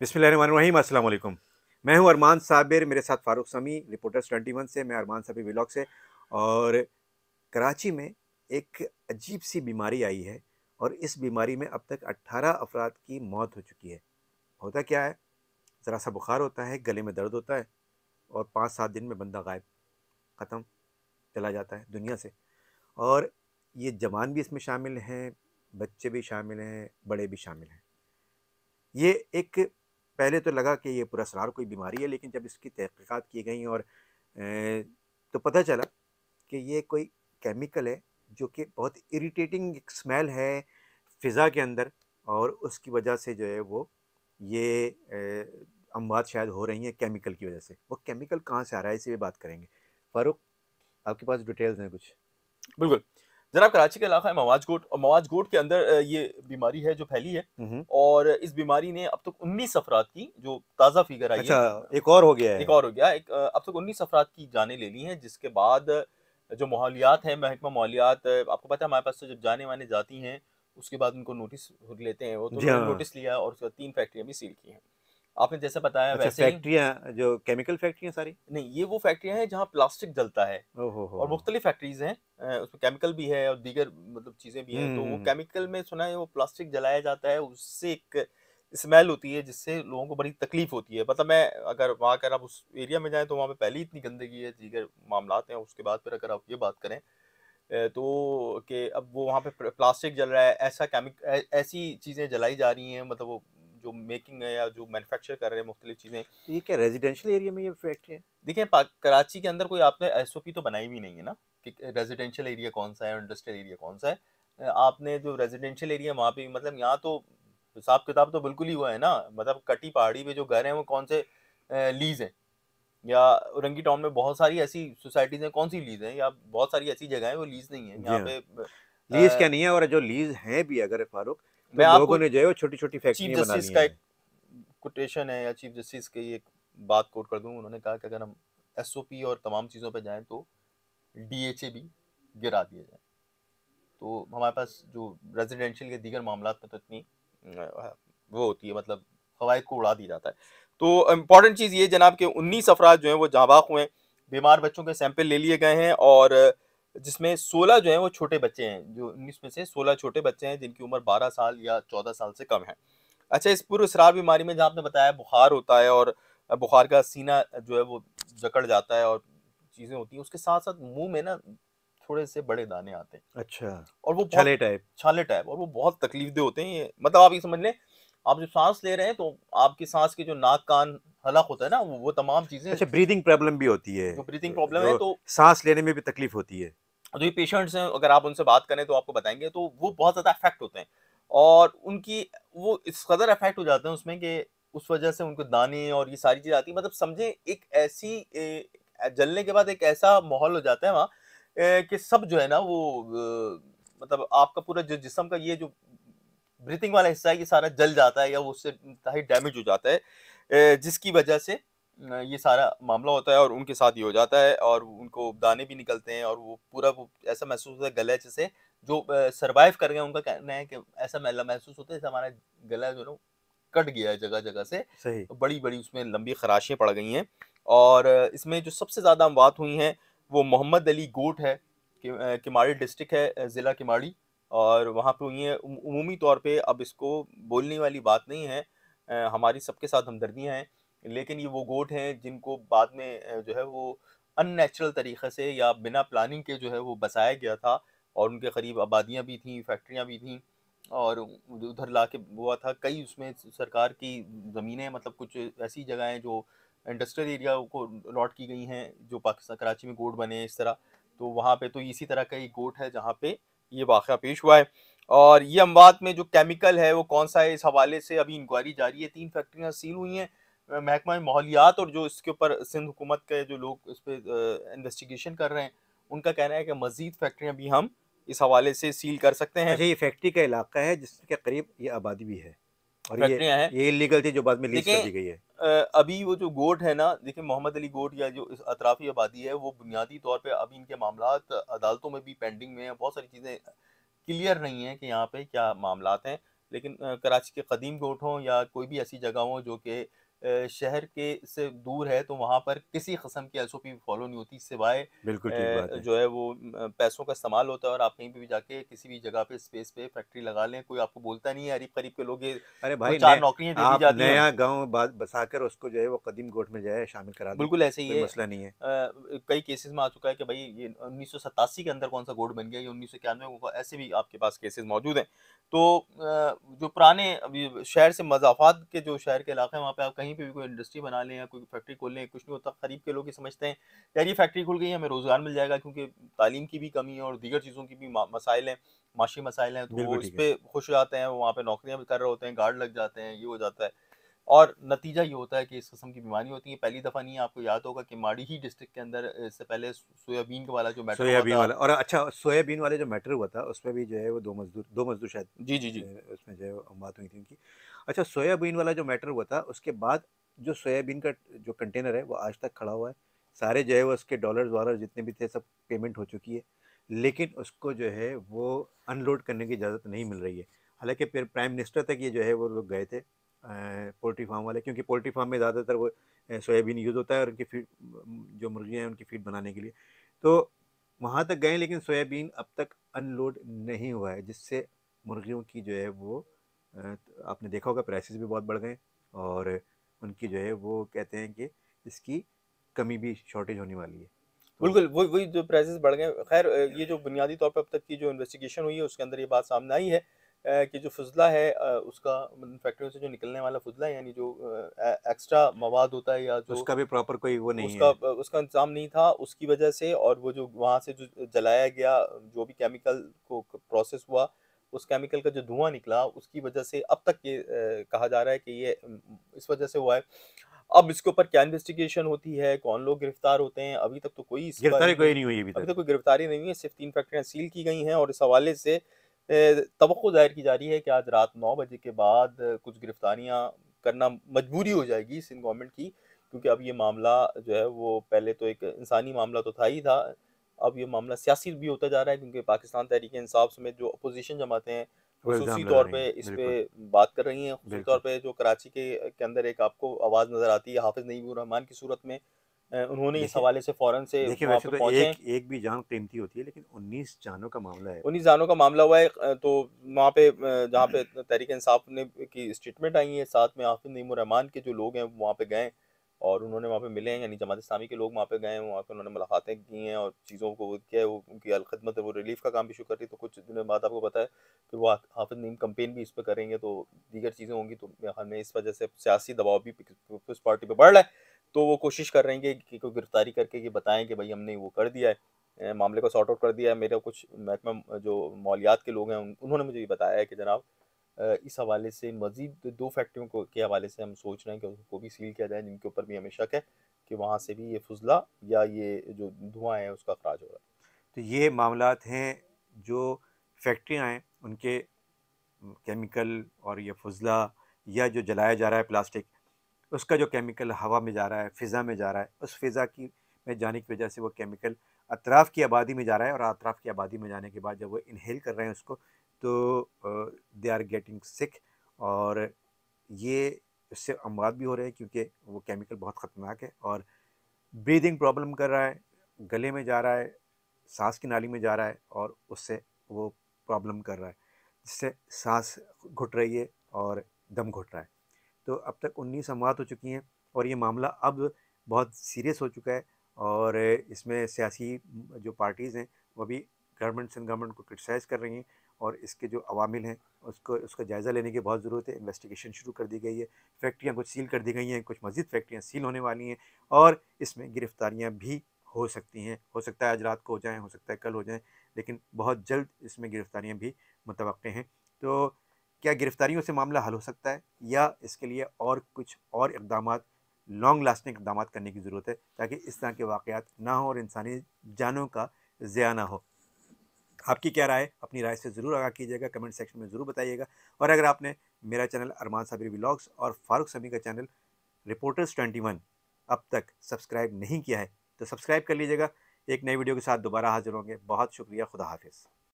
बिस्मिल्लाम अल्लाम मैं हूं अरमान साबिर मेरे साथ फारूक समी रिपोर्टर्स 21 से मैं अरमान साबिर ब्लॉग से और कराची में एक अजीब सी बीमारी आई है और इस बीमारी में अब तक 18 अफराद की मौत हो चुकी है होता क्या है ज़रा सा बुखार होता है गले में दर्द होता है और पाँच सात दिन में बंदा गायब ख़त्म चला जाता है दुनिया से और ये जवान भी इसमें शामिल हैं बच्चे भी शामिल हैं बड़े भी शामिल हैं ये एक पहले तो लगा कि ये पुरासरार कोई बीमारी है लेकिन जब इसकी तहकीक़ात की गई और तो पता चला कि ये कोई केमिकल है जो कि बहुत इरिटेटिंग स्मेल है फ़िज़ा के अंदर और उसकी वजह से जो है वो ये अमवात शायद हो रही हैं केमिकल की वजह से वो केमिकल कहाँ से आ रहा है इसी बात करेंगे फ़ारूक आपके पास डिटेल्स हैं कुछ बिल्कुल जनाब कराची का इलाका है मवाज गोट और मवाज गोट के अंदर ये बीमारी है जो फैली है हम्म। और इस बीमारी ने अब तक तो उन्नीस अफराद की जो ताज़ा फिगर आई अच्छा, है एक और हो गया है एक और हो गया एक, अब तक तो उन्नीस अफराद की जाने ले ली हैं जिसके बाद जो मालियात है महकमा मालियात आपको पता है हमारे पास तो जब जाने वाने जाती हैं उसके बाद उनको नोटिस लेते हैं वो तो हाँ। नोटिस लिया और उसके बाद तीन फैक्ट्रियाँ भी सील की हैं आपने जैसे बताया अच्छा, वैसे फैक्ट्रिया जो केमिकल फैक्ट्रियाँ सारी नहीं ये वो फैक्ट्रियाँ हैं जहाँ प्लास्टिक जलता है और मुख्तलि फैक्ट्रीज हैं उसमें केमिकल भी है और दीगर मतलब चीज़ें भी हैं तो वो केमिकल हम्म। में सुना है वो प्लास्टिक जलाया जाता है उससे एक स्मेल होती है जिससे लोगों को बड़ी तकलीफ होती है मतलब मैं अगर वहाँ अगर आप उस एरिया में जाएँ तो वहाँ पे पहले इतनी गंदगी है दीगर मामला हैं उसके बाद फिर अगर आप ये बात करें तो कि अब वो वहाँ पे प्लास्टिक जल रहा है ऐसा केमिक ऐसी चीज़ें जलाई जा रही हैं मतलब वो जो मेकिंग है या जो मैन्युफैक्चर कर रहे हैं मुख्तलिफ चीज़ें तो ये क्या रेजिडेंशियल एरिया में ये फैक्ट्री है देखिए कराची के अंदर कोई आपने एस तो बनाई भी नहीं है ना कि रेजिडेंशियल एरिया कौन सा है और इंडस्ट्रियल एरिया कौन सा है आपने जो रेजिडेंशियल एरिया वहाँ पे मतलब यहाँ तो हिसाब किताब तो बिल्कुल ही हुआ है ना मतलब कटी पहाड़ी पे जो घर हैं वो कौन से लीज हैं या रंगी टाउन में बहुत सारी ऐसी सोसाइटीज हैं कौन सी लीज हैं या बहुत सारी ऐसी जगह हैं वो लीज नहीं है यहाँ हाँ। पे लीज क्या नहीं है और जो लीज है भी अगर फारूक तो मैं लोगों ने जो है छोटी छोटी फैक्ट्री बना ली का एक कोटेशन है या चीफ जस्टिस की एक बात कोट कर दूं उन्होंने कहा कि अगर हम एसओपी और तमाम चीज़ों पर जाएं तो डीएचए भी गिरा दिए जाए तो हमारे पास जो रेजिडेंशियल के दीगर मामला में तो इतनी वो होती है मतलब हवाई को उड़ा दिया जाता है तो इम्पॉर्टेंट चीज़ ये जनाब के 19 अफराज जो हैं वो जाँबाक हुए बीमार बच्चों के सैंपल ले लिए गए हैं और जिसमें 16 जो है वो छोटे बच्चे हैं जो उन्नीस में से 16 छोटे बच्चे हैं जिनकी उम्र 12 साल या 14 साल से कम है अच्छा इस पूर्व शराब बीमारी में जहाँ आपने बताया बुखार होता है और बुखार का सीना जो है वो जकड़ जाता है और चीज़ें होती हैं उसके साथ साथ मुंह में ना थोड़े से बड़े दाने आते हैं अच्छा और वो छाले टाइप छाले टाइप और वो बहुत तकलीफ दे होते हैं मतलब आप ये समझ लें आप जो सांस ले रहे हैं तो आपकी सांस के जो नाक कान हलक होता है ना वो, वो तमाम चीजें अच्छा ब्रीदिंग प्रॉब्लम भी होती है जो ब्रीदिंग प्रॉब्लम है तो सांस लेने में भी तकलीफ होती है जो ये पेशेंट्स हैं अगर आप उनसे बात करें तो आपको बताएंगे तो वो बहुत ज़्यादा अफेक्ट होते हैं और उनकी वो इस कदर अफेक्ट हो जाते हैं उसमें कि उस वजह से उनको दाने और ये सारी चीज़ आती है मतलब समझें एक ऐसी जलने के बाद एक ऐसा माहौल हो जाता है वहाँ कि सब जो है ना वो मतलब आपका पूरा जो जिसम का ये जो ब्रीथिंग वाला हिस्सा है ये सारा जल जाता है या वो उससे डैमेज हो जाता है जिसकी वजह से ये सारा मामला होता है और उनके साथ ये हो जाता है और उनको दाने भी निकलते हैं और वो पूरा वो ऐसा महसूस होता है गले जैसे जो सरवाइव कर गए उनका कहना है कि ऐसा महसूस होता है जैसे हमारा गला जो ना कट गया है जगह जगह से सही तो बड़ी बड़ी उसमें लंबी खराशें पड़ गई हैं और इसमें जो सबसे ज़्यादा बात हुई हैं वो मोहम्मद अली गोट है किमाड़ी डिस्ट्रिक्ट है ज़िला किमाड़ी और वहाँ पे हुई है उमूमी तौर पे अब इसको बोलने वाली बात नहीं है हमारी सबके साथ हमदर्दियाँ हैं लेकिन ये वो गोट हैं जिनको बाद में जो है वो अननेचुरल तरीक़े से या बिना प्लानिंग के जो है वो बसाया गया था और उनके करीब आबादियाँ भी थीं फैक्ट्रियाँ भी थीं और उधर ला के हुआ था कई उसमें सरकार की ज़मीनें मतलब कुछ ऐसी जगहें जो इंडस्ट्रियल एरिया को लॉट की गई हैं जो पाकिस्तान कराची में गोट बने इस तरह तो वहाँ पे तो इसी तरह का एक गोट है जहाँ पे ये वाक़ पेश हुआ है और ये अमवात में जो केमिकल है वो कौन सा है इस हवाले से अभी इंक्वायरी जारी है तीन फैक्ट्रियाँ सील हुई हैं महकमा माहौलियात और जो इसके ऊपर सिंध हुकूमत के जो लोग इस पर इन्वेस्टिगेशन कर रहे हैं उनका कहना है कि मज़ीद फैक्ट्रियाँ भी हम इस हवाले से सील कर सकते हैं अच्छा, ये फैक्ट्री का इलाका है जिसके करीब ये आबादी भी है और ये ये इलीगल थी जो बाद में लीज कर दी गई है अभी वो जो गोट है ना देखिए मोहम्मद अली गोट या जो अतराफी आबादी है वो बुनियादी तौर पे अभी इनके मामला अदालतों में भी पेंडिंग में हैं बहुत सारी चीज़ें क्लियर नहीं है कि यहाँ पे क्या मामला हैं लेकिन कराची के कदीम गोट हों या कोई भी ऐसी जगह हो जो कि शहर के से दूर है तो वहाँ पर किसी कस्म की एस ओ पी फॉलो नहीं होती सिवाय जो है वो पैसों का इस्तेमाल होता है और आप कहीं भी जाके किसी भी जगह पे स्पेस पे फैक्ट्री लगा लें कोई आपको बोलता नहीं है अरीब करीब के लोग अरे भाई चार नौकरियाँ दी जाती नया गाँव बसाकर उसको जो है वो कदीम गोट में जाए शामिल करा बिल्कुल ऐसे ही मसला नहीं है कई केसेज में आ चुका है कि भाई ये उन्नीस के अंदर कौन सा गोट बन गया ये उन्नीस सौ इक्यानवे ऐसे भी आपके पास केसेज मौजूद हैं तो जो पुराने अभी शहर से मजाफात के जो शहर के इलाके हैं वहाँ पे आप कहीं पे भी कोई इंडस्ट्री बना लें या कोई फैक्ट्री खोल लें कुछ नहीं होता खरीब के लोग ये समझते हैं यार ये फैक्ट्री खुल गई हमें रोज़गार मिल जाएगा क्योंकि तालीम की भी कमी है और दीगर चीज़ों की भी मसाइल हैं माशी मसाइल हैं तो वो इस पर खुश हो जाते हैं वहाँ पर नौकरियाँ भी कर रहे होते हैं गार्ड लग जाते हैं ये हो जाता है और नतीजा ये होता है कि इस किस्म की बीमारी होती है पहली दफ़ा नहीं आपको याद होगा कि माड़ी ही डिस्ट्रिक्ट के अंदर इससे पहले सोयाबीन वाला जो मैटर सोयाबीन वाला और अच्छा सोयाबीन वाले जो मैटर हुआ था उसमें भी जो है वो दो मजदूर दो मजदूर शायद जी जी जी उसमें जो है बात हुई थी उनकी अच्छा सोयाबीन वाला जो मैटर हुआ था उसके बाद जो सोयाबीन का जो कंटेनर है वो आज तक खड़ा हुआ है सारे जो है वो उसके डॉलर वॉलर जितने भी थे सब पेमेंट हो चुकी है लेकिन उसको जो है वो अनलोड करने की इजाज़त नहीं मिल रही है हालांकि फिर प्राइम मिनिस्टर तक ये जो है वो लोग गए थे पोल्ट्री फार्म वाले क्योंकि पोल्ट्री फार्म में ज़्यादातर वो सोयाबीन यूज़ होता है और उनकी फीड जो मुर्गियाँ हैं उनकी फीड बनाने के लिए तो वहाँ तक गए लेकिन सोयाबीन अब तक अनलोड नहीं हुआ है जिससे मुर्गियों की जो है वो आपने देखा होगा प्राइसेस भी बहुत बढ़ गए और उनकी जो है वो कहते हैं कि इसकी कमी भी शॉर्टेज होने वाली है तो बिल्कुल वही वही जो प्राइसेस बढ़ गए खैर ये जो बुनियादी तौर पर अब तक की जो इन्वेस्टिगेशन हुई है उसके अंदर ये बात सामने आई है कि जो फजला है उसका फैक्ट्रियों मतलब से जो निकलने वाला फजला यानी जो एक्स्ट्रा मवाद होता है या जो उसका भी प्रॉपर कोई वो नहीं उसका है। उसका इंतजाम नहीं था उसकी वजह से और वो जो वहाँ से जो जलाया गया जो भी केमिकल को प्रोसेस हुआ उस केमिकल का जो धुआं निकला उसकी वजह से अब तक ये कहा जा रहा है कि ये इस वजह से हुआ है अब इसके ऊपर क्या इन्वेस्टिगेशन होती है कौन लोग गिरफ्तार होते हैं अभी तक तो कोई गिरफ्तारी कोई नहीं हुई अभी तक तो कोई गिरफ्तारी नहीं हुई है सिर्फ तीन फैक्ट्रियां सील की गई हैं और इस हवाले से तो जाहिर की जा रही है कि आज रात नौ बजे के बाद कुछ गिरफ्तारियाँ करना मजबूरी हो जाएगी सिंध गवर्नमेंट की क्योंकि अब ये मामला जो है वो पहले तो एक इंसानी मामला तो था ही था अब ये मामला सियासी भी होता जा रहा है क्योंकि पाकिस्तान तहरीक इंसाफ समेत जो अपोजिशन जमाते हैं खसूसी तौर पे इस पर बात कर रही हैं खसूसी तौर पे जो कराची के के अंदर एक आपको आवाज़ नज़र आती है हाफिज़ नईबुर की सूरत में उन्होंने इस हवाले से फौरन से देखिए वैसे तो एक एक भी जान कीमती होती है लेकिन 19 जानों का मामला है 19 जानों का मामला हुआ है तो वहाँ पे जहाँ पे तहरीक इंसाफ ने की स्टेटमेंट आई है साथ में हाफिज नईम रहमान के जो लोग हैं वहाँ पे गए और उन्होंने वहाँ पे मिले हैं यानी जमात इस्लामी के लोग वहाँ पे गए हैं वहाँ पे उन्होंने मुलाकातें की हैं और चीज़ों को किया है वो उनकी अलखदमत वो रिलीफ का काम भी शुरू कर रही तो कुछ दिनों बाद आपको पता है कि वो हाफिज नीम कंपेन भी इस पर करेंगे तो दीगर चीज़ें होंगी तो हमें इस वजह से सियासी दबाव भी पीपल्स पार्टी पर बढ़ रहा है तो वो कोशिश कर रहे हैं कि कोई गिरफ्तारी करके ये बताएं कि भाई हमने वो कर दिया है मामले को सॉर्ट आउट कर दिया है मेरा कुछ महकमा जो मौलियात के लोग हैं उन्होंने मुझे ये बताया है कि जनाब इस हवाले से मज़ीद दो फैक्ट्रियों को के हवाले से हम सोच रहे हैं कि उसको भी सील किया जाए जिनके ऊपर भी हमें शक है कि वहाँ से भी ये फजला या ये जो धुआँ है उसका अखराज हो रहा है तो ये मामला हैं जो फैक्ट्रियाँ हैं उनके केमिकल और ये फजला या जो जलाया जा रहा है प्लास्टिक उसका जो केमिकल हवा में जा रहा है फ़िज़ा में जा रहा है उस फ़िज़ा की में जाने की वजह से वो केमिकल अतराफ़ की आबादी में जा रहा है और अतराफ़ की आबादी में जाने के बाद जब वो इनहेल कर रहे हैं उसको तो दे आर गेटिंग सिक और ये उससे अमवाद भी हो रहे हैं क्योंकि वो केमिकल बहुत ख़तरनाक है और ब्रीदिंग प्रॉब्लम कर रहा है गले में जा रहा है सांस की नाली में जा रहा है और उससे वो प्रॉब्लम कर रहा है जिससे सांस घुट रही है और दम घुट रहा है तो अब तक उन्नीस अमवात हो चुकी हैं और ये मामला अब बहुत सीरियस हो चुका है और इसमें सियासी जो पार्टीज़ हैं वो भी गवर्नमेंट सिंध गवर्नमेंट को क्रिटिसाइज़ कर रही हैं और इसके जो अवामिल हैं उसको उसका जायज़ा लेने की बहुत ज़रूरत है इन्वेस्टिगेशन शुरू कर दी गई है फैक्ट्रियाँ कुछ सील कर दी गई हैं कुछ मज़ीद फैक्ट्रियाँ सील होने वाली हैं और इसमें गिरफ़्तारियाँ भी हो सकती हैं हो सकता है आज रात को हो जाएँ हो सकता है कल हो जाएँ लेकिन बहुत जल्द इसमें गिरफ़्तारियाँ भी मुतव हैं तो क्या गिरफ्तारियों से मामला हल हो सकता है या इसके लिए और कुछ और इकदाम लॉन्ग लास्टिंग इकदाम करने की ज़रूरत है ताकि इस तरह के वाकयात ना हो और इंसानी जानों का ज़्या ना हो आपकी क्या राय अपनी राय से ज़रूर आगा कीजिएगा कमेंट सेक्शन में ज़रूर बताइएगा और अगर आपने मेरा चैनल अरमान साबिर व्लाग्स और फारूक समी का चैनल रिपोर्टर्स ट्वेंटी वन अब तक सब्सक्राइब नहीं किया है तो सब्सक्राइब कर लीजिएगा एक नई वीडियो के साथ दोबारा हाजिर होंगे बहुत शुक्रिया खुदा हाफिज़